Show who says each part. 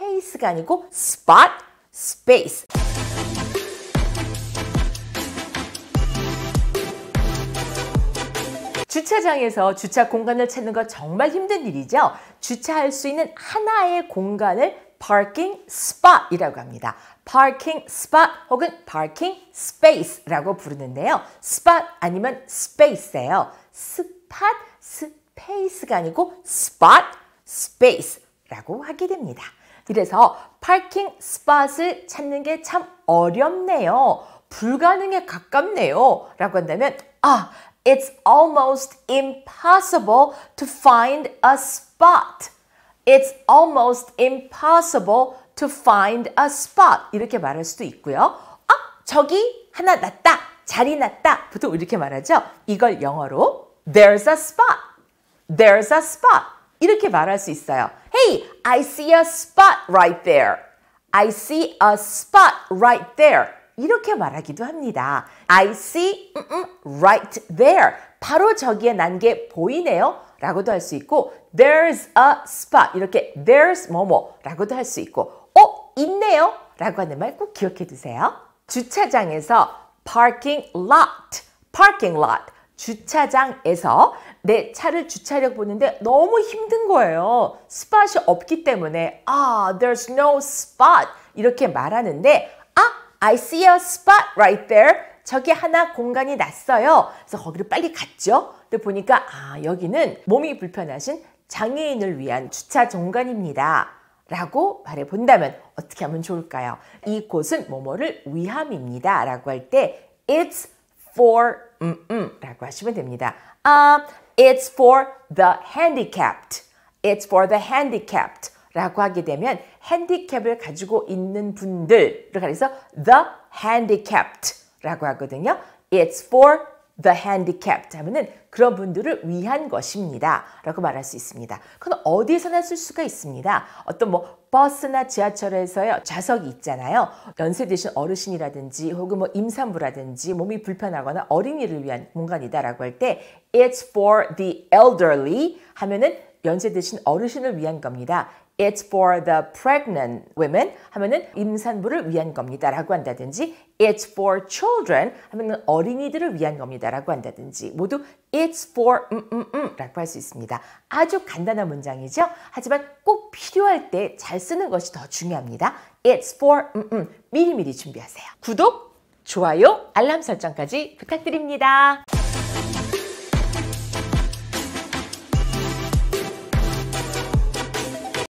Speaker 1: space가 아니고 spot, space. 주차장에서 주차 공간을 찾는 거 정말 힘든 일이죠. 주차할 수 있는 하나의 공간을 parking spot이라고 합니다. parking spot 혹은 parking space라고 부르는데요. spot 아니면 space예요. spot, space가 아니고 spot, space라고 하게 됩니다. 이래서 파킹 스팟을 찾는 게 참 어렵네요. 불가능에 가깝네요. 라고 한다면 아, it's almost impossible to find a spot. It's almost impossible to find a spot. 이렇게 말할 수도 있고요. 아, 저기 하나 났다. 자리 났다. 보통 이렇게 말하죠. 이걸 영어로 there's a spot. there's a spot. 이렇게 말할 수 있어요. Hey, I see a spot right there. I see a spot right there. 이렇게 말하기도 합니다. I see right there. 바로 저기에 난 게 보이네요. 라고도 할 수 있고 there's a spot 이렇게 there's 뭐뭐라고도 할 수 있고 어 있네요 라고 하는 말 꼭 기억해 두세요. 주차장에서 parking lot, parking lot 주차장에서 내 차를 주차력 보는데 너무 힘든 거예요. 스팟이 없기 때문에 아, there's no spot 이렇게 말하는데 아, I see a spot right there. 저기 하나 공간이 났어요. 그래서 거기를 빨리 갔죠. 근데 보니까 아, 여기는 몸이 불편하신 장애인을 위한 주차 정관입니다. 라고 말해 본다면 어떻게 하면 좋을까요? 이곳은 뭐뭐를 위함입니다. 라고 할 때 it's for 음, 라고 하시면 됩니다. Um, it's for the handicapped. It's for the handicapped. 라고 하게 되면 핸디캡을 가지고 있는 분들을 가리서 the handicapped 라고 하거든요. It's for the handicapped 하면은 그런 분들을 위한 것입니다. 라고 말할 수 있습니다. 그건 어디에서나 쓸 수가 있습니다. 어떤 뭐 버스나 지하철에서의 좌석이 있잖아요. 연세 되신 어르신이라든지 혹은 뭐 임산부라든지 몸이 불편하거나 어린이를 위한 공간이다라고 할 때 it's for the elderly 하면은 연세 되신 어르신을 위한 겁니다. It's for the pregnant women 하면은 임산부를 위한 겁니다라고 한다든지 It's for children 하면은 어린이들을 위한 겁니다라고 한다든지 모두 It's for 음음음라고 할 수 있습니다. 아주 간단한 문장이죠. 하지만 꼭 필요할 때 잘 쓰는 것이 더 중요합니다. It's for 음음 음. 미리미리 준비하세요. 구독, 좋아요, 알람 설정까지 부탁드립니다.